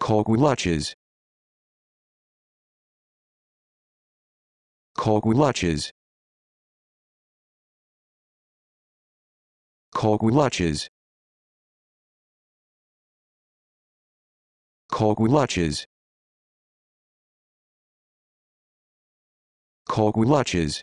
Kogulaches. Kogulaches. Kogulaches. Kogulaches. Kogulaches.